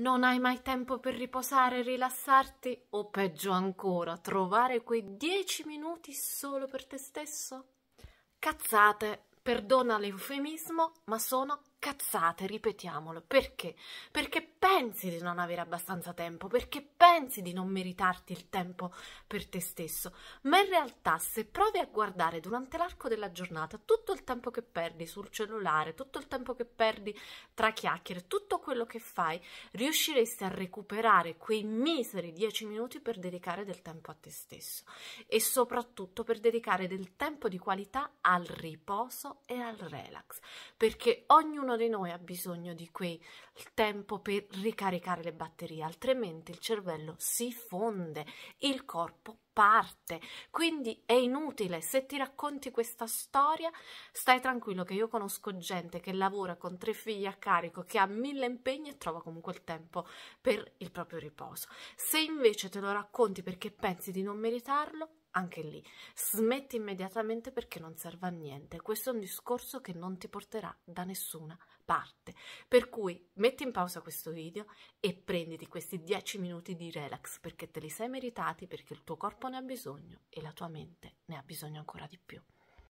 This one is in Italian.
Non hai mai tempo per riposare, rilassarti o peggio ancora, trovare quei dieci minuti solo per te stesso? Cazzate, perdona l'eufemismo, ma sono cazzate, ripetiamolo, perché? Perché pensi di non avere abbastanza tempo, perché pensi di non meritarti il tempo per te stesso, ma in realtà se provi a guardare durante l'arco della giornata tutto il tempo che perdi sul cellulare, tutto il tempo che perdi tra chiacchiere, tutto quello che fai, riusciresti a recuperare quei miseri dieci minuti per dedicare del tempo a te stesso e soprattutto per dedicare del tempo di qualità al riposo e al relax, perché ognuno Ognuno di noi ha bisogno di quel tempo per ricaricare le batterie, altrimenti il cervello si fonde, il corpo parte. Quindi è inutile. Se ti racconti questa storia, stai tranquillo che io conosco gente che lavora con tre figli a carico, che ha mille impegni e trova comunque il tempo per il proprio riposo. Se invece te lo racconti perché pensi di non meritarlo, anche lì smetti immediatamente perché non serve a niente questo è un discorso che non ti porterà da nessuna parte per cui metti in pausa questo video e prenditi questi 10 minuti di relax perché te li sei meritati perché il tuo corpo ne ha bisogno e la tua mente ne ha bisogno ancora di più